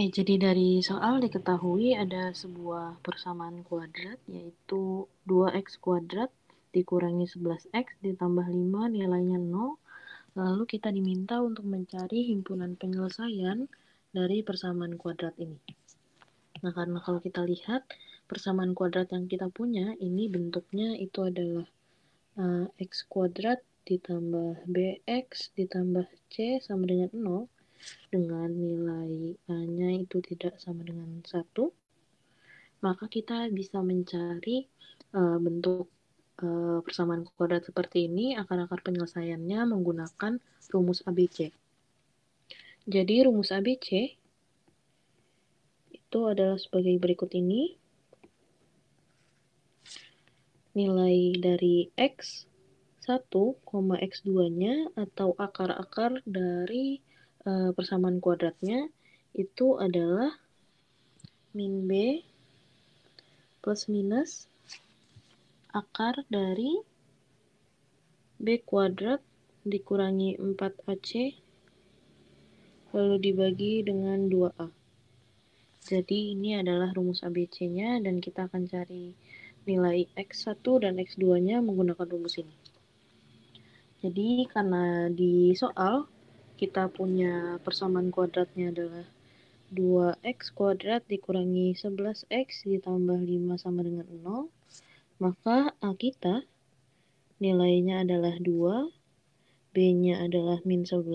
Oke, jadi dari soal diketahui ada sebuah persamaan kuadrat yaitu 2x kuadrat dikurangi 11x ditambah 5 nilainya 0. Lalu kita diminta untuk mencari himpunan penyelesaian dari persamaan kuadrat ini. Nah, karena kalau kita lihat persamaan kuadrat yang kita punya ini bentuknya itu adalah uh, x kuadrat ditambah bx ditambah c sama dengan 0 dengan nilai uh, itu tidak sama dengan satu, maka kita bisa mencari uh, bentuk uh, persamaan kuadrat seperti ini akar-akar penyelesaiannya menggunakan rumus ABC. Jadi rumus ABC itu adalah sebagai berikut ini. Nilai dari X 1, X2-nya atau akar-akar dari eh, persamaan kuadratnya itu adalah min B plus minus akar dari B kuadrat dikurangi 4AC lalu dibagi dengan 2A. Jadi ini adalah rumus ABC-nya dan kita akan cari nilai X1 dan X2-nya menggunakan rumus ini. Jadi karena di soal kita punya persamaan kuadratnya adalah 2x kuadrat dikurangi 11x ditambah 5 sama dengan 0, maka A kita nilainya adalah 2, B-nya adalah min 11,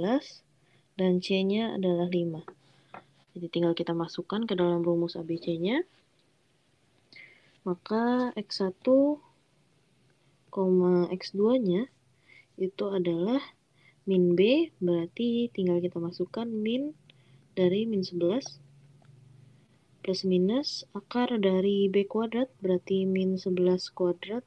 dan C-nya adalah 5. Jadi tinggal kita masukkan ke dalam rumus ABC-nya. Maka X1, X2-nya itu adalah min B, berarti tinggal kita masukkan min dari min 11 plus minus akar dari B kuadrat berarti min 11 kuadrat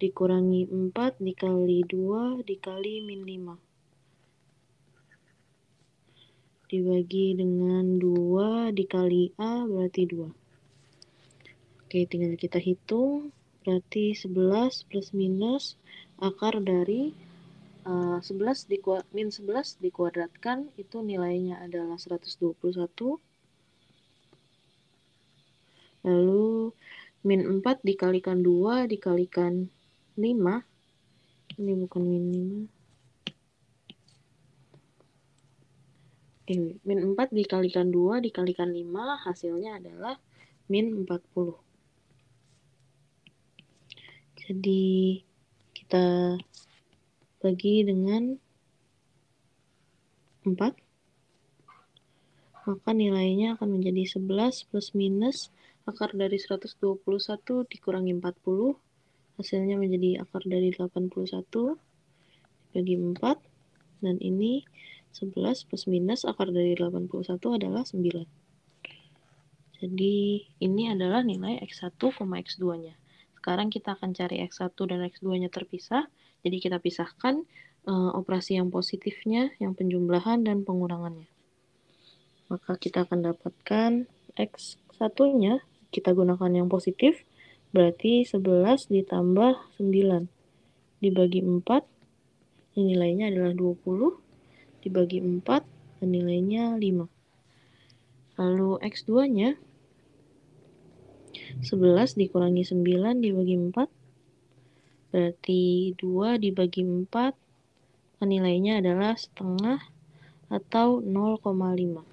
dikurangi 4 dikali 2 dikali min 5 dibagi dengan 2 dikali A berarti 2 oke tinggal kita hitung berarti 11 plus minus akar dari 11 eh, di min 11 dikuadratkan itu nilainya adalah 121 lalu min 4 dikalikan 2 dikalikan 5 ini bukan min 5 Ini, min 4 dikalikan 2 dikalikan 5 hasilnya adalah min 40 jadi kita dibagi dengan 4. Maka nilainya akan menjadi 11 plus minus akar dari 121 dikurangi 40. Hasilnya menjadi akar dari 81 dibagi 4. Dan ini 11 plus minus akar dari 81 adalah 9. Jadi ini adalah nilai X1, X2-nya. Sekarang kita akan cari X1 dan X2-nya terpisah jadi kita pisahkan uh, operasi yang positifnya, yang penjumlahan dan pengurangannya. Maka kita akan dapatkan X satunya kita gunakan yang positif, berarti 11 ditambah 9. Dibagi 4, nilainya adalah 20. Dibagi 4, nilainya 5. Lalu X2-nya, 11 dikurangi 9 dibagi 4, Berarti 2 dibagi 4 nilainya adalah setengah atau 0,5.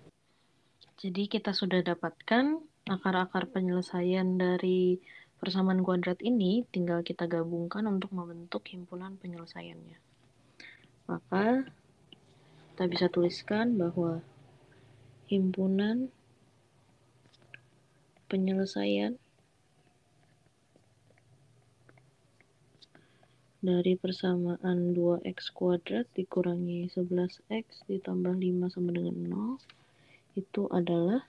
Jadi kita sudah dapatkan akar-akar penyelesaian dari persamaan kuadrat ini tinggal kita gabungkan untuk membentuk himpunan penyelesaiannya. Maka kita bisa tuliskan bahwa himpunan penyelesaian Dari persamaan 2x kuadrat dikurangi 11x ditambah 5 sama dengan 0 itu adalah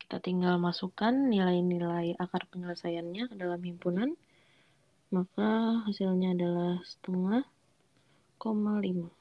kita tinggal masukkan nilai-nilai akar penyelesaiannya ke dalam himpunan maka hasilnya adalah setengah koma lima